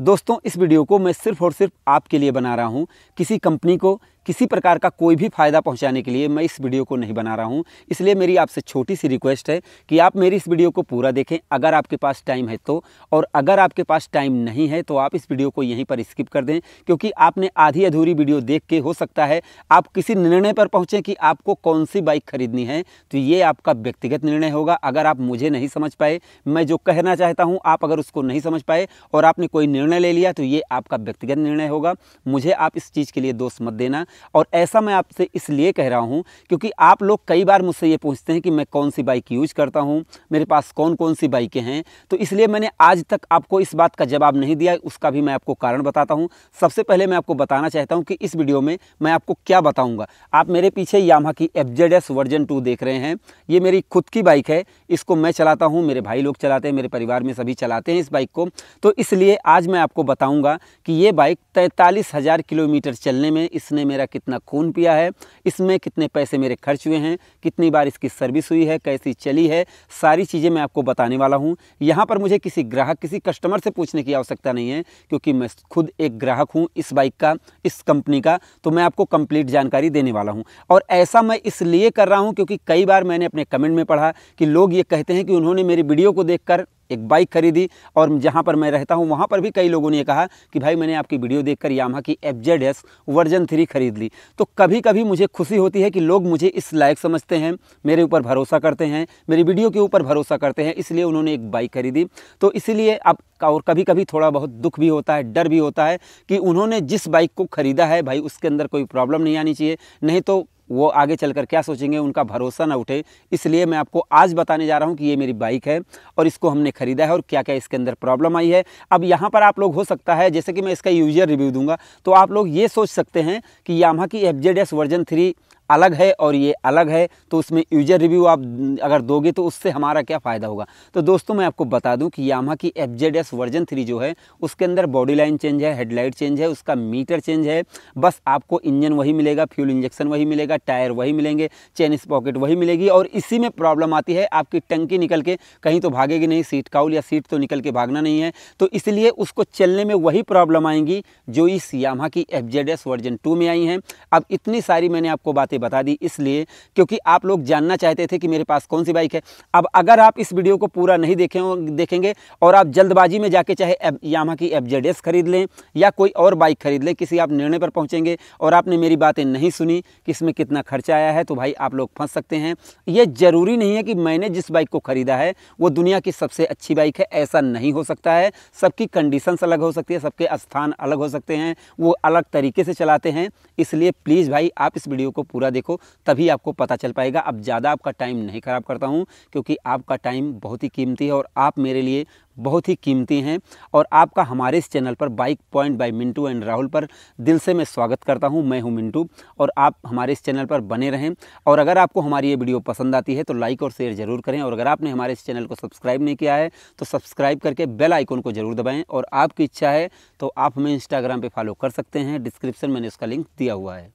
दोस्तों इस वीडियो को मैं सिर्फ और सिर्फ आपके लिए बना रहा हूँ किसी कंपनी को किसी प्रकार का कोई भी फ़ायदा पहुंचाने के लिए मैं इस वीडियो को नहीं बना रहा हूं इसलिए मेरी आपसे छोटी सी रिक्वेस्ट है कि आप मेरी इस वीडियो को पूरा देखें अगर आपके पास टाइम है तो और अगर आपके पास टाइम नहीं है तो आप इस वीडियो को यहीं पर स्किप कर दें क्योंकि आपने आधी अधूरी वीडियो देख के हो सकता है आप किसी निर्णय पर पहुँचें कि आपको कौन सी बाइक खरीदनी है तो ये आपका व्यक्तिगत निर्णय होगा अगर आप मुझे नहीं समझ पाए मैं जो कहना चाहता हूँ आप अगर उसको नहीं समझ पाए और आपने कोई निर्णय ले लिया तो ये आपका व्यक्तिगत निर्णय होगा मुझे आप इस चीज़ के लिए दोष मत देना और ऐसा मैं आपसे इसलिए कह रहा हूँ क्योंकि आप लोग कई बार मुझसे ये पूछते हैं कि मैं कौन सी बाइक यूज़ करता हूँ मेरे पास कौन कौन सी बाइकें हैं तो इसलिए मैंने आज तक आपको इस बात का जवाब नहीं दिया उसका भी मैं आपको कारण बताता हूँ सबसे पहले मैं आपको बताना चाहता हूँ कि इस वीडियो में मैं आपको क्या बताऊँगा आप मेरे पीछे यामा की एफ वर्जन टू देख रहे हैं ये मेरी खुद की बाइक है इसको मैं चलाता हूँ मेरे भाई लोग चलाते हैं मेरे परिवार में सभी चलाते हैं इस बाइक को तो इसलिए आज मैं आपको बताऊँगा कि ये बाइक तैंतालीस किलोमीटर चलने में इसने मेरा मेरा कितना खून पिया है इसमें कितने पैसे मेरे खर्च हुए हैं कितनी बार इसकी सर्विस हुई है कैसी चली है सारी चीज़ें मैं आपको बताने वाला हूँ यहाँ पर मुझे किसी ग्राहक किसी कस्टमर से पूछने की आवश्यकता नहीं है क्योंकि मैं खुद एक ग्राहक हूँ इस बाइक का इस कंपनी का तो मैं आपको कंप्लीट जानकारी देने वाला हूँ और ऐसा मैं इसलिए कर रहा हूँ क्योंकि कई बार मैंने अपने कमेंट में पढ़ा कि लोग ये कहते हैं कि उन्होंने मेरी वीडियो को देखकर एक बाइक खरीदी और जहाँ पर मैं रहता हूँ वहाँ पर भी कई लोगों ने कहा कि भाई मैंने आपकी वीडियो देखकर यामा की F Z S version three खरीद ली तो कभी कभी मुझे खुशी होती है कि लोग मुझे इस लायक समझते हैं मेरे ऊपर भरोसा करते हैं मेरी वीडियो के ऊपर भरोसा करते हैं इसलिए उन्होंने एक बाइक खरीदी तो इसीलिए अब और कभी कभी थोड़ा बहुत दुख भी होता है डर भी होता है कि उन्होंने जिस बाइक को ख़रीदा है भाई उसके अंदर कोई प्रॉब्लम नहीं आनी चाहिए नहीं तो वो आगे चलकर क्या सोचेंगे उनका भरोसा ना उठे इसलिए मैं आपको आज बताने जा रहा हूँ कि ये मेरी बाइक है और इसको हमने ख़रीदा है और क्या क्या इसके अंदर प्रॉब्लम आई है अब यहाँ पर आप लोग हो सकता है जैसे कि मैं इसका यूजर रिव्यू दूंगा तो आप लोग ये सोच सकते हैं कि यामा की एफ वर्जन थ्री अलग है और ये अलग है तो उसमें यूजर रिव्यू आप अगर दोगे तो उससे हमारा क्या फ़ायदा होगा तो दोस्तों मैं आपको बता दूं कि यामा की F Z S version three जो है उसके अंदर बॉडी लाइन चेंज है हेडलाइट चेंज है उसका मीटर चेंज है बस आपको इंजन वही मिलेगा फ्यूल इंजेक्शन वही मिलेगा टायर वही मिलेंगे चेन पॉकेट वही मिलेगी और इसी में प्रॉब्लम आती है आपकी टंकी निकल के कहीं तो भागेगी नहीं सीट काउल या सीट तो निकल के भागना नहीं है तो इसलिए उसको चलने में वही प्रॉब्लम आएंगी जो इस यामा की F Z S version two में आई हैं अब इतनी सारी मैंने आपको बातें बातें बता दी इसलिए क्योंकि आप लोग जानना चाहते थे कि मेरे पास कौन सी बाइक है अब अगर आप इस वीडियो को पूरा नहीं देखें देखेंगे और आप जल्दबाजी में जाके चाहे यामा की एफ जेड एस खरीद लें या कोई और बाइक खरीद लें किसी आप निर्णय पर पहुँचेंगे और आपने मेरी बातें नहीं सुनी कि इसमें कितना खर्चा आया है तो भाई आप लोग फंस सकते हैं ये ज़रूरी नहीं है कि मैंने जिस बाइक को ख़रीदा है वो दुनिया की सबसे अच्छी बाइक है ऐसा नहीं हो सकता है सबकी कंडीशंस अलग हो सकती है सबके स्थान अलग हो सकते हैं वो अलग तरीके से चलाते हैं इसलिए प्लीज़ भाई आप इस वीडियो को पूरा पूरा देखो तभी आपको पता चल पाएगा अब ज़्यादा आपका टाइम नहीं ख़राब करता हूँ क्योंकि आपका टाइम बहुत ही कीमती है और आप मेरे लिए बहुत ही कीमती हैं और आपका हमारे इस चैनल पर bike point by Mintu and Rahul पर दिल से मैं स्वागत करता हूं मैं हूं मिंटू और आप हमारे इस चैनल पर बने रहें और अगर आपको हमारी ये वीडियो पसंद आती है तो लाइक और शेयर ज़रूर करें और अगर आपने हमारे इस चैनल को सब्सक्राइब नहीं किया है तो सब्सक्राइब करके बेल आइकोन को ज़रूर दबाएँ और आपकी इच्छा है तो आप हमें इंस्टाग्राम पर फॉलो कर सकते हैं डिस्क्रिप्शन मैंने उसका लिंक दिया हुआ है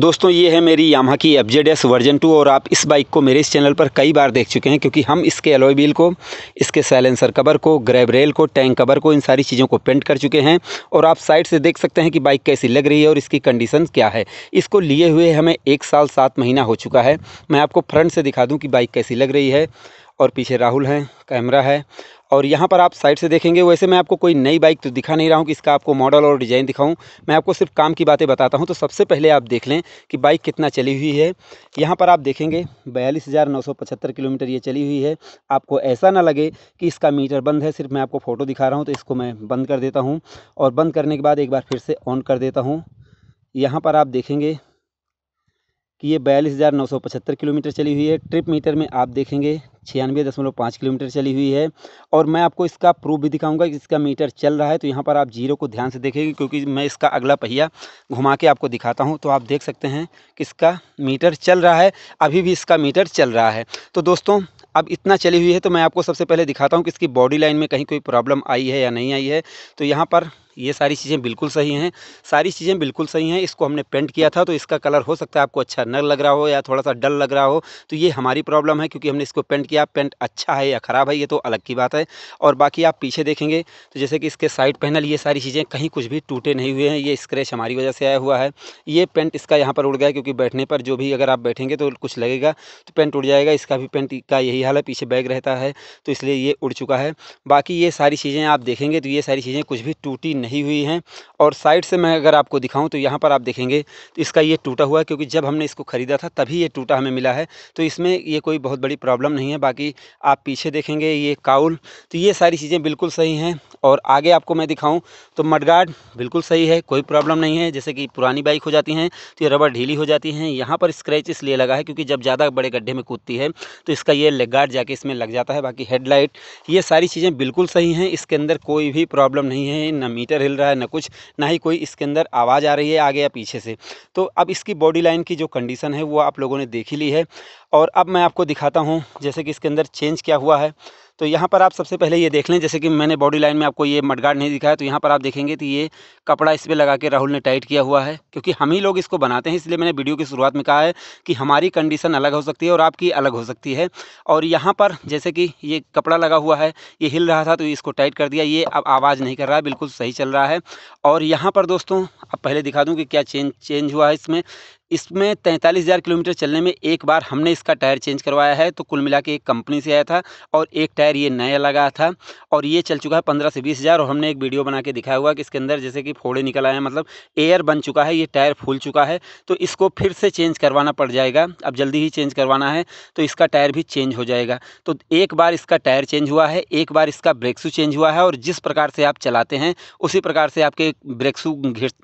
दोस्तों ये है मेरी यामा की F Z S version two और आप इस बाइक को मेरे इस चैनल पर कई बार देख चुके हैं क्योंकि हम इसके एलोई व्हील को इसके साइलेंसर कवर को ग्रैब रेल को टैंक कवर को इन सारी चीज़ों को पेंट कर चुके हैं और आप साइड से देख सकते हैं कि बाइक कैसी लग रही है और इसकी कंडीशन क्या है इसको लिए हुए हमें एक साल सात महीना हो चुका है मैं आपको फ्रंट से दिखा दूँ कि बाइक कैसी लग रही है और पीछे राहुल हैं कैमरा है और यहाँ पर आप साइड से देखेंगे वैसे मैं आपको कोई नई बाइक तो दिखा नहीं रहा हूँ कि इसका आपको मॉडल और डिज़ाइन दिखाऊँ मैं आपको सिर्फ काम की बातें बताता हूँ तो सबसे पहले आप देख लें कि बाइक कितना चली हुई है यहाँ पर आप देखेंगे बयालीस किलोमीटर ये चली हुई है आपको ऐसा ना लगे कि इसका मीटर बंद है सिर्फ मैं आपको फ़ोटो दिखा रहा हूँ तो इसको मैं बंद कर देता हूँ और बंद करने के बाद एक बार फिर से ऑन कर देता हूँ यहाँ पर आप देखेंगे कि ये बयालीस हज़ार नौ सौ पचहत्तर किलोमीटर चली हुई है ट्रिप मीटर में आप देखेंगे छियानवे दशमलव पाँच किलोमीटर चली हुई है और मैं आपको इसका प्रूफ भी दिखाऊंगा कि इसका मीटर चल रहा है तो यहाँ पर आप जीरो को ध्यान से देखेंगे क्योंकि मैं इसका अगला पहिया घुमा के आपको दिखाता हूँ तो आप देख सकते हैं कि इसका मीटर चल रहा है अभी भी इसका मीटर चल रहा है तो दोस्तों अब इतना चली हुई है तो मैं आपको सबसे पहले दिखाता हूँ कि इसकी बॉडी लाइन में कहीं कोई प्रॉब्लम आई है या नहीं आई है तो यहाँ पर ये सारी चीज़ें बिल्कुल सही हैं सारी चीज़ें बिल्कुल सही हैं इसको हमने पेंट किया था तो इसका कलर हो सकता है आपको अच्छा न लग रहा हो या थोड़ा सा डल लग रहा हो तो ये हमारी प्रॉब्लम है क्योंकि हमने इसको पेंट किया पेंट अच्छा है या ख़राब है ये तो अलग की बात है और बाकी आप पीछे देखेंगे तो जैसे कि इसके साइड पैनल ये सारी चीज़ें कहीं कुछ भी टूटे नहीं हुए हैं ये स्क्रैच हमारी वजह से आया हुआ है ये पेंट इसका यहाँ पर उड़ गया क्योंकि बैठने पर जो भी अगर आप बैठेंगे तो कुछ लगेगा तो पेंट उड़ जाएगा इसका भी पेंट का यही हाल है पीछे बैग रहता है तो इसलिए ये उड़ चुका है बाकी ये सारी चीज़ें आप देखेंगे तो ये सारी चीज़ें कुछ भी टूटी नहीं नहीं हुई हैं और साइड से मैं अगर आपको दिखाऊं तो यहाँ पर आप देखेंगे तो इसका ये टूटा हुआ है क्योंकि जब हमने इसको ख़रीदा था तभी ये टूटा हमें मिला है तो इसमें ये कोई बहुत बड़ी प्रॉब्लम नहीं है बाकी आप पीछे देखेंगे ये काउल तो ये सारी चीज़ें बिल्कुल सही हैं और आगे आपको मैं दिखाऊँ तो मडगार्ड बिल्कुल सही है कोई प्रॉब्लम नहीं है जैसे कि पुरानी बाइक हो जाती हैं तो ये रबड़ ढीली हो जाती हैं यहाँ पर स्क्रैच इसलिए लगा है क्योंकि जब ज़्यादा बड़े गड्ढे में कूदती है तो इसका ये लेग गार्ड जाके इसमें लग जाता है बाकी हेडलाइट ये सारी चीज़ें बिल्कुल सही हैं इसके अंदर कोई भी प्रॉब्लम नहीं है न मीटर टेम्परेचर हिल रहा है ना कुछ ना ही कोई इसके अंदर आवाज़ आ रही है आगे या पीछे से तो अब इसकी बॉडी लाइन की जो कंडीशन है वो आप लोगों ने देखी ली है और अब मैं आपको दिखाता हूँ जैसे कि इसके अंदर चेंज क्या हुआ है तो यहाँ पर आप सबसे पहले ये देख लें जैसे कि मैंने बॉडी लाइन में आपको ये मडगार्ड नहीं दिखाया तो यहाँ पर आप देखेंगे कि ये कपड़ा इस पर लगा के राहुल ने टाइट किया हुआ है क्योंकि हम ही लोग इसको बनाते हैं इसलिए मैंने वीडियो की शुरुआत में कहा है कि हमारी कंडीशन अलग हो सकती है और आपकी अलग हो सकती है और यहाँ पर जैसे कि ये कपड़ा लगा हुआ है ये हिल रहा था तो इसको टाइट कर दिया ये अब आवाज़ नहीं कर रहा है बिल्कुल सही चल रहा है और यहाँ पर दोस्तों अब पहले दिखा दूँ कि क्या चेंज चेंज हुआ है इसमें इसमें तैंतालीस हज़ार किलोमीटर चलने में एक बार हमने इसका टायर चेंज करवाया है तो कुल मिला के एक कंपनी से आया था और एक टायर ये नया लगा था और ये चल चुका है पंद्रह से बीस हज़ार और हमने एक वीडियो बना के दिखाया हुआ कि इसके अंदर जैसे कि फोड़े निकल आए हैं मतलब एयर बन चुका है ये टायर फूल चुका है तो इसको फिर से चेंज करवाना पड़ जाएगा अब जल्दी ही चेंज करवाना है तो इसका टायर भी चेंज हो जाएगा तो एक बार इसका टायर चेंज हुआ है एक बार इसका ब्रेक शू चेंज हुआ है और जिस प्रकार से आप चलाते हैं उसी प्रकार से आपके ब्रेक शू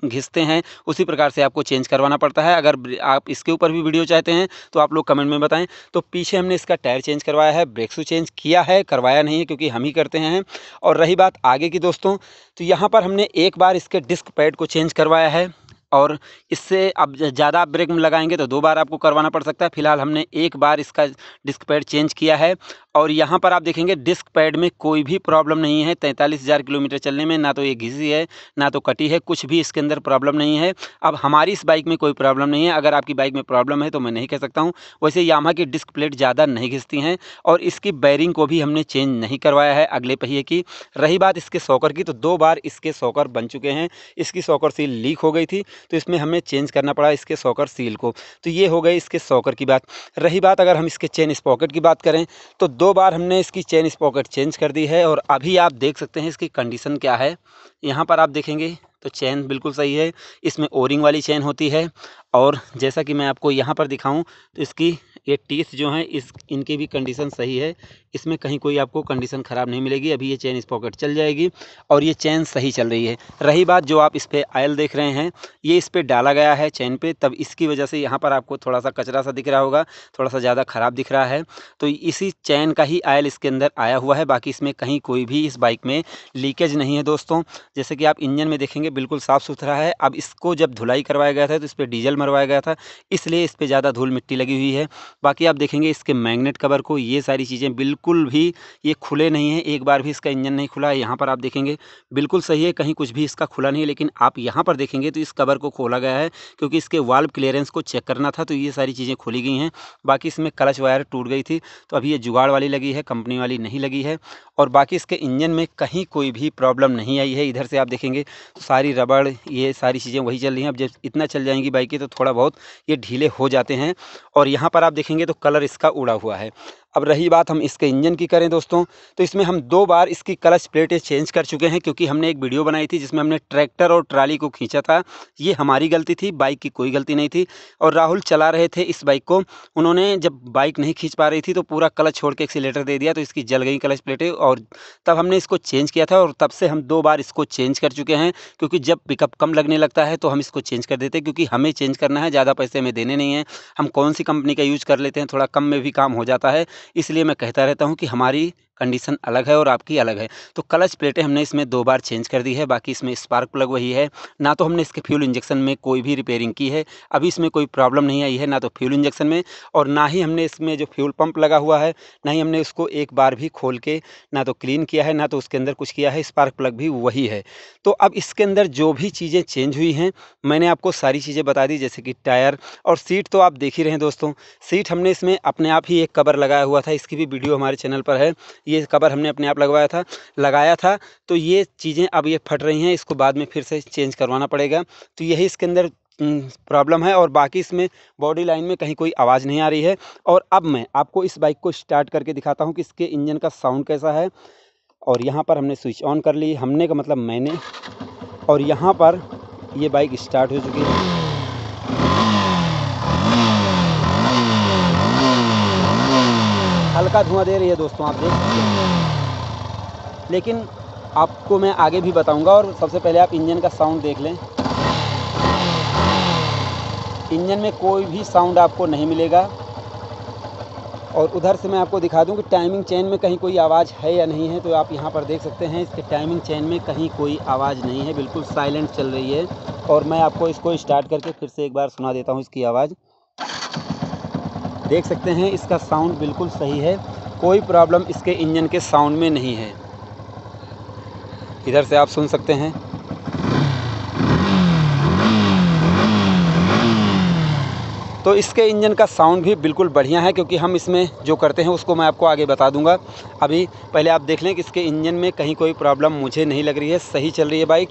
घिसते हैं उसी प्रकार से आपको चेंज करवाना पड़ता है अगर अगर आप इसके ऊपर भी वीडियो चाहते हैं तो आप लोग कमेंट में बताएं तो पीछे हमने इसका टायर चेंज करवाया है ब्रेक शू चेंज किया है करवाया नहीं है क्योंकि हम ही करते हैं और रही बात आगे की दोस्तों तो यहाँ पर हमने एक बार इसके डिस्क पैड को चेंज करवाया है और इससे आप ज़्यादा आप ब्रेक लगाएंगे तो दो बार आपको करवाना पड़ सकता है फिलहाल हमने एक बार इसका डिस्क पैड चेंज किया है और यहाँ पर आप देखेंगे डिस्क पैड में कोई भी प्रॉब्लम नहीं है तैंतालीस हज़ार किलोमीटर चलने में ना तो ये घिसी है ना तो कटी है कुछ भी इसके अंदर प्रॉब्लम नहीं है अब हमारी इस बाइक में कोई प्रॉब्लम नहीं है अगर आपकी बाइक में प्रॉब्लम है तो मैं नहीं कह सकता हूँ वैसे यामा की डिस्क प्लेट ज़्यादा नहीं घिसती हैं और इसकी बैरिंग को भी हमने चेंज नहीं करवाया है अगले पहिए की रही बात इसके सॉकर की तो दो बार इसके सॉकर बन चुके हैं इसकी सॉकर सील लीक हो गई थी तो इसमें हमें चेंज करना पड़ा इसके सॉकर सील को तो ये हो गई इसके सॉकर की बात रही बात अगर हम इसके चेन स्पॉकेट की बात करें तो दो बार हमने इसकी चेन स्पॉकेट चेंज कर दी है और अभी आप देख सकते हैं इसकी कंडीशन क्या है यहाँ पर आप देखेंगे तो चेन बिल्कुल सही है इसमें ओरिंग वाली चैन होती है और जैसा कि मैं आपको यहाँ पर दिखाऊं तो इसकी ये टीथ जो हैं इस इनकी भी कंडीशन सही है इसमें कहीं कोई आपको कंडीशन ख़राब नहीं मिलेगी अभी ये चैन इस पॉकेट चल जाएगी और ये चैन सही चल रही है रही बात जो आप इस पर आयल देख रहे हैं ये इस पर डाला गया है चैन पे तब इसकी वजह से यहाँ पर आपको थोड़ा सा कचरा सा दिख रहा होगा थोड़ा सा ज़्यादा ख़राब दिख रहा है तो इसी चैन का ही आयल इसके अंदर आया हुआ है बाकी इसमें कहीं कोई भी इस बाइक में लीकेज नहीं है दोस्तों जैसे कि आप इंजन में देखेंगे बिल्कुल साफ़ सुथरा है अब इसको जब धुलाई करवाया गया था तो इस पर डीजल मरवाया गया था इसलिए इस पर ज़्यादा धूल मिट्टी लगी हुई है बाकी आप देखेंगे इसके मैग्नेट कवर को ये सारी चीज़ें बिल्कुल भी ये खुले नहीं हैं एक बार भी इसका इंजन नहीं खुला है यहाँ पर आप देखेंगे बिल्कुल सही है कहीं कुछ भी इसका खुला नहीं है लेकिन आप यहाँ पर देखेंगे तो इस कवर को खोला गया है क्योंकि इसके वाल्व क्लियरेंस को चेक करना था तो ये सारी चीज़ें खुली गई हैं बाकी इसमें क्लच वायर टूट गई थी तो अभी ये जुगाड़ वाली लगी है कंपनी वाली नहीं लगी है और बाकी इसके इंजन में कहीं कोई भी प्रॉब्लम नहीं आई है इधर से आप देखेंगे तो सारी रबड़ ये सारी चीज़ें वही चल रही हैं अब जब इतना चल जाएंगी बाइकें तो थोड़ा बहुत ये ढीले हो जाते हैं और यहाँ पर आप देखें देखेंगे तो कलर इसका उड़ा हुआ है अब रही बात हम इसके इंजन की करें दोस्तों तो इसमें हम दो बार इसकी क्लच प्लेटें चेंज कर चुके हैं क्योंकि हमने एक वीडियो बनाई थी जिसमें हमने ट्रैक्टर और ट्राली को खींचा था ये हमारी गलती थी बाइक की कोई गलती नहीं थी और राहुल चला रहे थे इस बाइक को उन्होंने जब बाइक नहीं खींच पा रही थी तो पूरा क्लच छोड़ के एक्सीटर दे दिया तो इसकी जल गई क्लच प्लेटें और तब हमने इसको चेंज किया था और तब से हम दो बार इसको चेंज कर चुके हैं क्योंकि जब पिकअप कम लगने लगता है तो हम इसको चेंज कर देते हैं क्योंकि हमें चेंज करना है ज़्यादा पैसे हमें देने नहीं हैं हम कौन सी कंपनी का यूज़ कर लेते हैं थोड़ा कम में भी काम हो जाता है इसलिए मैं कहता रहता हूँ कि हमारी कंडीशन अलग है और आपकी अलग है तो क्लच प्लेटें हमने इसमें दो बार चेंज कर दी है बाकी इसमें स्पार्क प्लग वही है ना तो हमने इसके फ्यूल इंजेक्शन में कोई भी रिपेयरिंग की है अभी इसमें कोई प्रॉब्लम नहीं आई है ना तो फ्यूल इंजेक्शन में और ना ही हमने इसमें जो फ्यूल पंप लगा हुआ है ना ही हमने उसको एक बार भी खोल के ना तो क्लीन किया है ना तो उसके अंदर कुछ किया है स्पार्क प्लग भी वही है तो अब इसके अंदर जो भी चीज़ें चेंज हुई हैं मैंने आपको सारी चीज़ें बता दी जैसे कि टायर और सीट तो आप देख ही रहे हैं दोस्तों सीट हमने इसमें अपने आप ही एक कवर लगाया हुआ था इसकी भी वीडियो हमारे चैनल पर है ये कवर हमने अपने आप लगवाया था लगाया था तो ये चीज़ें अब ये फट रही हैं इसको बाद में फिर से चेंज करवाना पड़ेगा तो यही इसके अंदर प्रॉब्लम है और बाकी इसमें बॉडी लाइन में कहीं कोई आवाज़ नहीं आ रही है और अब मैं आपको इस बाइक को स्टार्ट करके दिखाता हूँ कि इसके इंजन का साउंड कैसा है और यहाँ पर हमने स्विच ऑन कर ली हमने का मतलब मैंने और यहाँ पर ये बाइक स्टार्ट हो चुकी है हल्का धुआं दे रही है दोस्तों आप देख सकते हैं लेकिन आपको मैं आगे भी बताऊंगा और सबसे पहले आप इंजन का साउंड देख लें इंजन में कोई भी साउंड आपको नहीं मिलेगा और उधर से मैं आपको दिखा दूं कि टाइमिंग चैन में कहीं कोई आवाज़ है या नहीं है तो आप यहाँ पर देख सकते हैं इसके टाइमिंग चेन में कहीं कोई आवाज़ नहीं है बिल्कुल साइलेंट चल रही है और मैं आपको इसको स्टार्ट करके फिर से एक बार सुना देता हूँ इसकी आवाज़ देख सकते हैं इसका साउंड बिल्कुल सही है कोई प्रॉब्लम इसके इंजन के साउंड में नहीं है इधर से आप सुन सकते हैं तो इसके इंजन का साउंड भी बिल्कुल बढ़िया है क्योंकि हम इसमें जो करते हैं उसको मैं आपको आगे बता दूंगा अभी पहले आप देख लें कि इसके इंजन में कहीं कोई प्रॉब्लम मुझे नहीं लग रही है सही चल रही है बाइक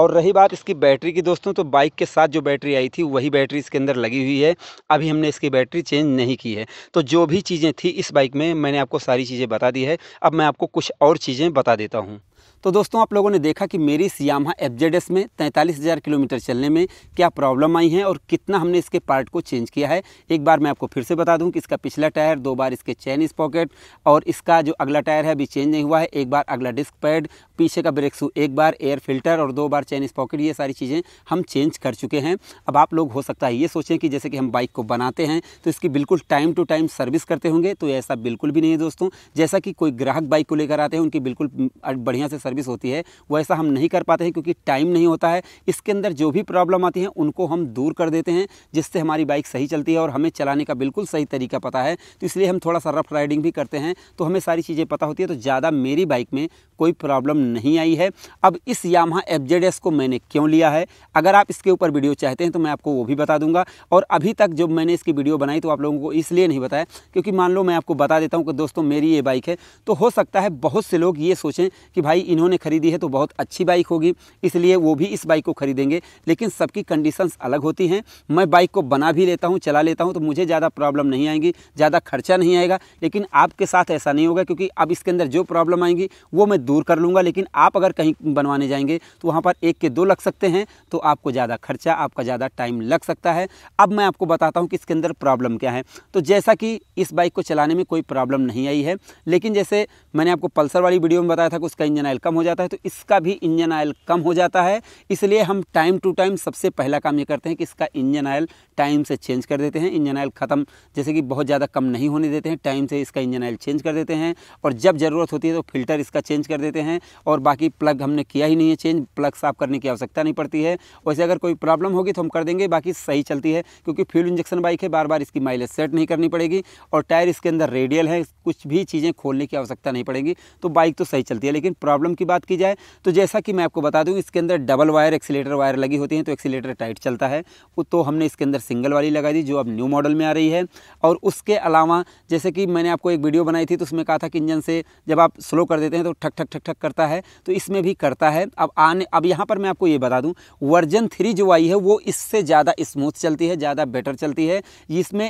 और रही बात इसकी बैटरी की दोस्तों तो बाइक के साथ जो बैटरी आई थी वही बैटरी इसके अंदर लगी हुई है अभी हमने इसकी बैटरी चेंज नहीं की है तो जो भी चीज़ें थी इस बाइक में मैंने आपको सारी चीज़ें बता दी है अब मैं आपको कुछ और चीज़ें बता देता हूँ तो दोस्तों आप लोगों ने देखा कि मेरी एफ जेड एफ में तैंतालीस हज़ार किलोमीटर चलने में क्या प्रॉब्लम आई है और कितना हमने इसके पार्ट को चेंज किया है एक बार मैं आपको फिर से बता दूं कि इसका पिछला टायर दो बार इसके चैन इस पॉकेट और इसका जो अगला टायर है अभी चेंज नहीं हुआ है एक बार अगला डिस्क पैड पीछे का ब्रेक शू एक बार एयर फिल्टर और दो बार चैन इस पॉकेट ये सारी चीज़ें हम चेंज कर चुके हैं अब आप लोग हो सकता है ये सोचें कि जैसे कि हम बाइक को बनाते हैं तो इसकी बिल्कुल टाइम टू टाइम सर्विस करते होंगे तो ऐसा बिल्कुल भी नहीं है दोस्तों जैसा कि कोई ग्राहक बाइक को लेकर आते हैं उनकी बिल्कुल बढ़िया से सर्विस होती है वैसा हम नहीं कर पाते हैं क्योंकि टाइम नहीं होता है इसके अंदर जो भी प्रॉब्लम आती है उनको हम दूर कर देते हैं जिससे हमारी बाइक सही चलती है और हमें चलाने का बिल्कुल सही तरीका पता है तो इसलिए हम थोड़ा सा रफ राइडिंग भी करते हैं तो हमें सारी चीज़ें पता होती है तो ज़्यादा मेरी बाइक में कोई प्रॉब्लम नहीं आई है अब इस यामा एफ को मैंने क्यों लिया है अगर आप इसके ऊपर वीडियो चाहते हैं तो मैं आपको वो भी बता दूंगा और अभी तक जब मैंने इसकी वीडियो बनाई तो आप लोगों को इसलिए नहीं बताया क्योंकि मान लो मैं आपको बता देता हूँ कि दोस्तों मेरी ये बाइक है तो हो सकता है बहुत से लोग ये सोचें कि भाई इन जिन्होंने ख़रीदी है तो बहुत अच्छी बाइक होगी इसलिए वो भी इस बाइक को ख़रीदेंगे लेकिन सबकी कंडीशंस अलग होती हैं मैं बाइक को बना भी लेता हूँ चला लेता हूँ तो मुझे ज़्यादा प्रॉब्लम नहीं आएंगी ज़्यादा खर्चा नहीं आएगा लेकिन आपके साथ ऐसा नहीं होगा क्योंकि अब इसके अंदर जो प्रॉब्लम आएंगी वो मैं दूर कर लूँगा लेकिन आप अगर कहीं बनवाने जाएंगे तो वहाँ पर एक के दो लग सकते हैं तो आपको ज़्यादा खर्चा आपका ज़्यादा टाइम लग सकता है अब मैं आपको बताता हूँ कि इसके अंदर प्रॉब्लम क्या है तो जैसा कि इस बाइक को चलाने में कोई प्रॉब्लम नहीं आई है लेकिन जैसे मैंने आपको पल्सर वाली वीडियो में बताया था कि उसका इंजन ऑयल कम हो जाता है तो इसका भी इंजन ऑयल कम हो जाता है इसलिए हम टाइम टू टाइम सबसे पहला काम ये करते हैं कि इसका इंजन ऑयल टाइम से चेंज कर देते हैं इंजन ऑयल ख़त्म जैसे कि बहुत ज़्यादा कम नहीं होने देते हैं टाइम से इसका इंजन ऑयल चेंज कर देते हैं और जब ज़रूरत होती है तो फिल्टर इसका चेंज कर देते हैं और बाकी प्लग हमने किया ही नहीं है चेंज प्लग साफ़ करने की आवश्यकता नहीं पड़ती है वैसे अगर कोई प्रॉब्लम होगी तो हम कर देंगे बाकी सही चलती है क्योंकि फ्यूल इंजेक्शन बाइक है बार बार इसकी माइलेज सेट नहीं करनी पड़ेगी और टायर इसके अंदर रेडियल है कुछ भी चीज़ें खोलने की आवश्यकता नहीं करनी पड़ेंगी तो बाइक तो सही चलती है लेकिन प्रॉब्लम की बात की जाए तो जैसा कि मैं आपको बता दूँ इसके अंदर डबल वायर एक्सीटर वायर लगी होती हैं तो एक्सीटर टाइट चलता है तो हमने इसके अंदर सिंगल वाली लगा दी जो अब न्यू मॉडल में आ रही है और उसके अलावा जैसे कि मैंने आपको एक वीडियो बनाई थी तो उसमें कहा था कि इंजन से जब आप स्लो कर देते हैं तो ठक ठक ठक ठक करता है तो इसमें भी करता है अब आने अब यहाँ पर मैं आपको ये बता दूँ वर्जन थ्री जो आई है वो इससे ज़्यादा स्मूथ चलती है ज़्यादा बेटर चलती है इसमें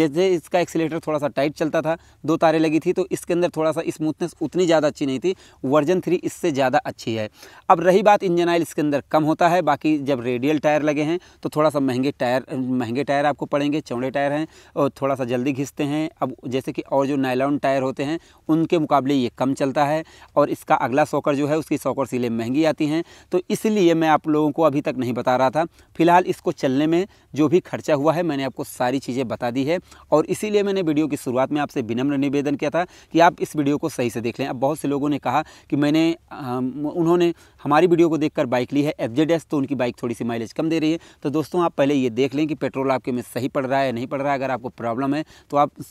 जैसे इसका एक्सीटर थोड़ा सा टाइट चलता था दो तारे लगी थी तो इसके अंदर थोड़ा सा स्मूथ उतने उतनी ज़्यादा अच्छी नहीं थी वर्जन थ्री इससे ज़्यादा अच्छी है अब रही बात इंजन ऑयल इसके अंदर कम होता है बाकी जब रेडियल टायर लगे हैं तो थोड़ा सा महंगे टायर महंगे टायर आपको पड़ेंगे चौड़े टायर हैं और थोड़ा सा जल्दी घिसते हैं अब जैसे कि और जो नायलॉन टायर होते हैं उनके मुकाबले ये कम चलता है और इसका अगला सॉकर जो है उसकी सॉकर सीले महंगी आती हैं तो इसलिए मैं आप लोगों को अभी तक नहीं बता रहा था फिलहाल इसको चलने में जो भी खर्चा हुआ है मैंने आपको सारी चीज़ें बता दी है और इसीलिए मैंने वीडियो की शुरुआत में आपसे विनम्र निवेदन किया था कि आप इस वीडियो को सही सही से देख लें अब बहुत से लोगों ने कहा कि मैंने उन्होंने हमारी वीडियो को देखकर बाइक ली है एफ तो उनकी बाइक थोड़ी सी माइलेज कम दे रही है तो दोस्तों आप पहले ये देख लें कि पेट्रोल आपके में सही पड़ रहा है नहीं पड़ रहा है अगर आपको प्रॉब्लम है तो आप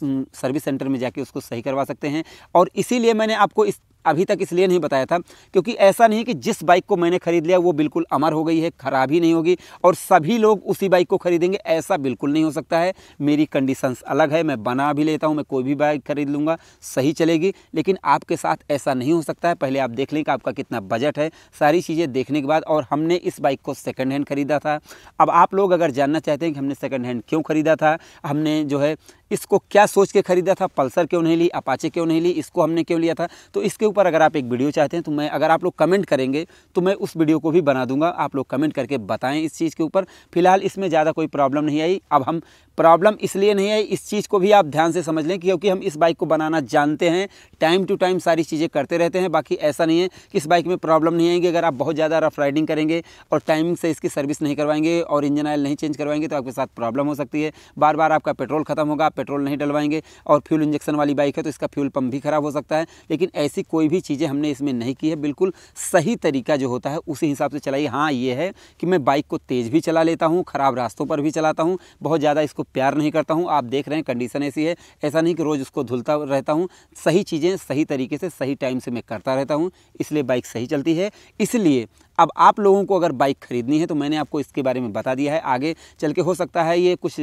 सर्विस सेंटर में जाके उसको सही करवा सकते हैं और इसीलिए मैंने आपको इस अभी तक इसलिए नहीं बताया था क्योंकि ऐसा नहीं कि जिस बाइक को मैंने खरीद लिया वो बिल्कुल अमर हो गई है ख़राब ही नहीं होगी और सभी लोग उसी बाइक को खरीदेंगे ऐसा बिल्कुल नहीं हो सकता है मेरी कंडीशंस अलग है मैं बना भी लेता हूँ मैं कोई भी बाइक खरीद लूँगा सही चलेगी लेकिन आपके साथ ऐसा नहीं हो सकता है पहले आप देख लें कि आपका कितना बजट है सारी चीज़ें देखने के बाद और हमने इस बाइक को सेकेंड हैंड ख़रीदा था अब आप लोग अगर जानना चाहते हैं कि हमने सेकेंड हैंड क्यों ख़रीदा था हमने जो है इसको क्या सोच के ख़रीदा था पल्सर क्यों नहीं ली अपाचे क्यों नहीं ली इसको हमने क्यों लिया था तो इसके ऊपर अगर आप एक वीडियो चाहते हैं तो मैं अगर आप लोग कमेंट करेंगे तो मैं उस वीडियो को भी बना दूंगा आप लोग कमेंट करके बताएं इस चीज़ के ऊपर फिलहाल इसमें ज़्यादा कोई प्रॉब्लम नहीं आई अब हम प्रॉब्लम इसलिए नहीं है इस चीज़ को भी आप ध्यान से समझ लें क्योंकि हम इस बाइक को बनाना जानते हैं टाइम टू टाइम सारी चीज़ें करते रहते हैं बाकी ऐसा नहीं है कि इस बाइक में प्रॉब्लम नहीं आएगी अगर आप बहुत ज़्यादा रफ राइडिंग करेंगे और टाइमिंग से इसकी सर्विस नहीं करवाएंगे और इंजन ऑयल नहीं चेंज करवाएंगे तो आपके साथ प्रॉब्लम हो सकती है बार बार आपका पेट्रोल खत्म होगा आप पेट्रोल नहीं डलवाएंगे और फ्यूल इंजेक्शन वाली बाइक है तो इसका फ्यूल पम्प भी खराब हो सकता है लेकिन ऐसी कोई भी चीज़ें हमने इसमें नहीं की है बिल्कुल सही तरीका जो होता है उसी हिसाब से चलाइए हाँ ये है कि मैं बाइक को तेज़ भी चला लेता हूँ ख़राब रास्तों पर भी चलाता हूँ बहुत ज़्यादा इसको प्यार नहीं करता हूँ आप देख रहे हैं कंडीशन ऐसी है ऐसा नहीं कि रोज़ उसको धुलता रहता हूँ सही चीज़ें सही तरीके से सही टाइम से मैं करता रहता हूँ इसलिए बाइक सही चलती है इसलिए अब आप लोगों को अगर बाइक ख़रीदनी है तो मैंने आपको इसके बारे में बता दिया है आगे चल के हो सकता है ये कुछ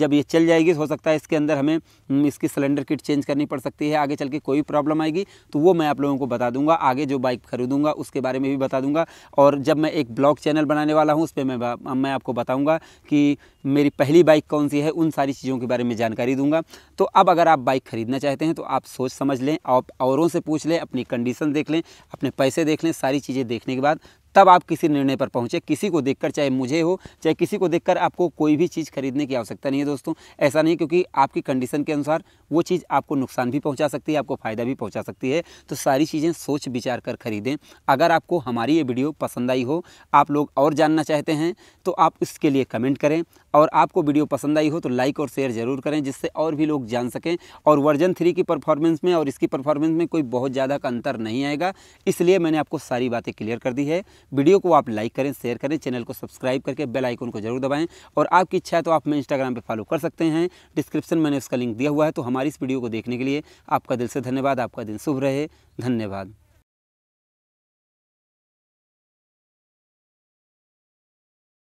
जब ये चल जाएगी तो हो सकता है इसके अंदर हमें हम्म, इसकी सिलेंडर किट चेंज करनी पड़ सकती है आगे चल के कोई प्रॉब्लम आएगी तो वो मैं आप लोगों को बता दूंगा आगे जो बाइक खरीदूंगा उसके बारे में भी बता दूंगा और जब मैं एक ब्लॉग चैनल बनाने वाला हूँ उस पर मैं मैं आपको बताऊँगा कि मेरी पहली बाइक कौन सी है उन सारी चीज़ों के बारे में जानकारी दूंगा तो अब अगर आप बाइक ख़रीदना चाहते हैं तो आप सोच समझ लें आप औरों से पूछ लें अपनी कंडीशन देख लें अपने पैसे देख लें सारी चीज़ें देखने के बाद तब आप किसी निर्णय पर पहुँचे किसी को देखकर चाहे मुझे हो चाहे किसी को देखकर आपको कोई भी चीज़ खरीदने की आवश्यकता नहीं है दोस्तों ऐसा नहीं क्योंकि आपकी कंडीशन के अनुसार वो चीज़ आपको नुकसान भी पहुँचा सकती है आपको फ़ायदा भी पहुँचा सकती है तो सारी चीज़ें सोच विचार कर खरीदें अगर आपको हमारी ये वीडियो पसंद आई हो आप लोग और जानना चाहते हैं तो आप इसके लिए कमेंट करें और आपको वीडियो पसंद आई हो तो लाइक और शेयर ज़रूर करें जिससे और भी लोग जान सकें और वर्जन थ्री की परफॉर्मेंस में और इसकी परफॉर्मेंस में कोई बहुत ज़्यादा का अंतर नहीं आएगा इसलिए मैंने आपको सारी बातें क्लियर कर दी है वीडियो को आप लाइक करें शेयर करें चैनल को सब्सक्राइब करके बेल आइकन को जरूर दबाएँ और आपकी इच्छा है तो आप हमें इंस्टाग्राम पर फॉलो कर सकते हैं डिस्क्रिप्शन मैंने उसका लिंक दिया हुआ है तो हमारी इस वीडियो को देखने के लिए आपका दिल से धन्यवाद आपका दिन शुभ रहे धन्यवाद